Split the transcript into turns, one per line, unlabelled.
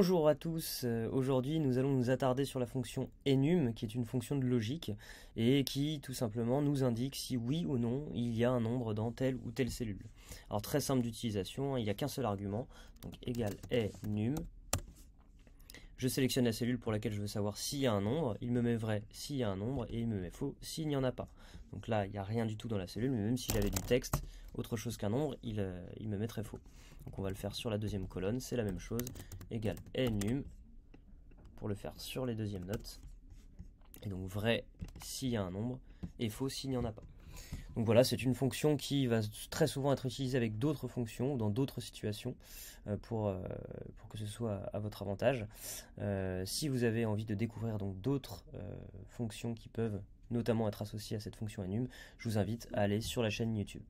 Bonjour à tous, euh, aujourd'hui nous allons nous attarder sur la fonction enum qui est une fonction de logique et qui tout simplement nous indique si oui ou non il y a un nombre dans telle ou telle cellule. Alors très simple d'utilisation, hein, il n'y a qu'un seul argument, donc égal enum je sélectionne la cellule pour laquelle je veux savoir s'il y a un nombre. Il me met vrai s'il y a un nombre et il me met faux s'il n'y en a pas. Donc là, il n'y a rien du tout dans la cellule, mais même si j'avais du texte, autre chose qu'un nombre, il, euh, me mettrait faux. Donc on va le faire sur la deuxième colonne, c'est la même chose, Égal num, pour le faire sur les deuxièmes notes. Et donc vrai s'il y a un nombre, et faux s'il n'y en a pas. Donc voilà, c'est une fonction qui va très souvent être utilisée avec d'autres fonctions dans d'autres situations euh, euh, pour, que ce soit à votre avantage. Euh, si vous avez envie de découvrir d'autres fonctions qui peuvent notamment être associées à cette fonction enum, je vous invite à aller sur la chaîne YouTube.